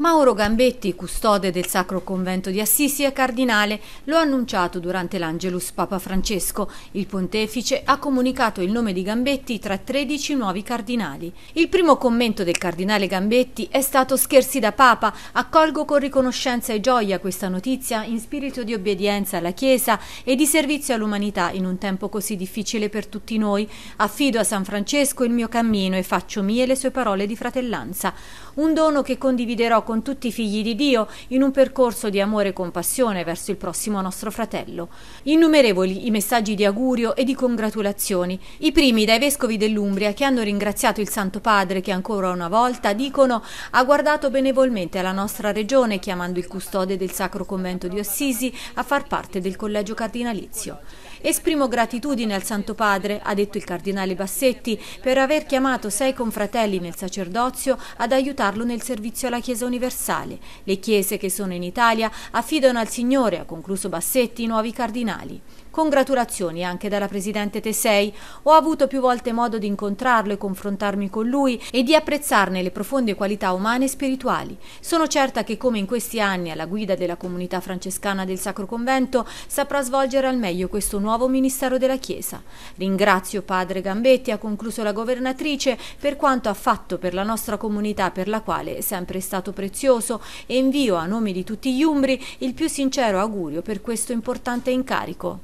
Mauro Gambetti, custode del Sacro Convento di Assisi e cardinale, lo ha annunciato durante l'Angelus Papa Francesco. Il pontefice ha comunicato il nome di Gambetti tra 13 nuovi cardinali. Il primo commento del cardinale Gambetti è stato scherzi da Papa, accolgo con riconoscenza e gioia questa notizia in spirito di obbedienza alla Chiesa e di servizio all'umanità in un tempo così difficile per tutti noi. Affido a San Francesco il mio cammino e faccio mie le sue parole di fratellanza. Un dono che condividerò con con tutti i figli di Dio in un percorso di amore e compassione verso il prossimo nostro fratello. Innumerevoli i messaggi di augurio e di congratulazioni, i primi dai vescovi dell'Umbria che hanno ringraziato il Santo Padre che ancora una volta, dicono, ha guardato benevolmente alla nostra regione chiamando il custode del Sacro Convento di Assisi a far parte del collegio cardinalizio. Esprimo gratitudine al Santo Padre, ha detto il cardinale Bassetti, per aver chiamato sei confratelli nel sacerdozio ad aiutarlo nel servizio alla Chiesa Universale universale. Le chiese che sono in Italia affidano al Signore, ha concluso Bassetti, i nuovi cardinali. Congratulazioni anche dalla Presidente Tesei. Ho avuto più volte modo di incontrarlo e confrontarmi con lui e di apprezzarne le profonde qualità umane e spirituali. Sono certa che come in questi anni alla guida della comunità francescana del Sacro Convento saprà svolgere al meglio questo nuovo ministero della Chiesa. Ringrazio Padre Gambetti, ha concluso la governatrice, per quanto ha fatto per la nostra comunità per la quale è sempre stato presente prezioso e invio a nome di tutti gli Umbri il più sincero augurio per questo importante incarico.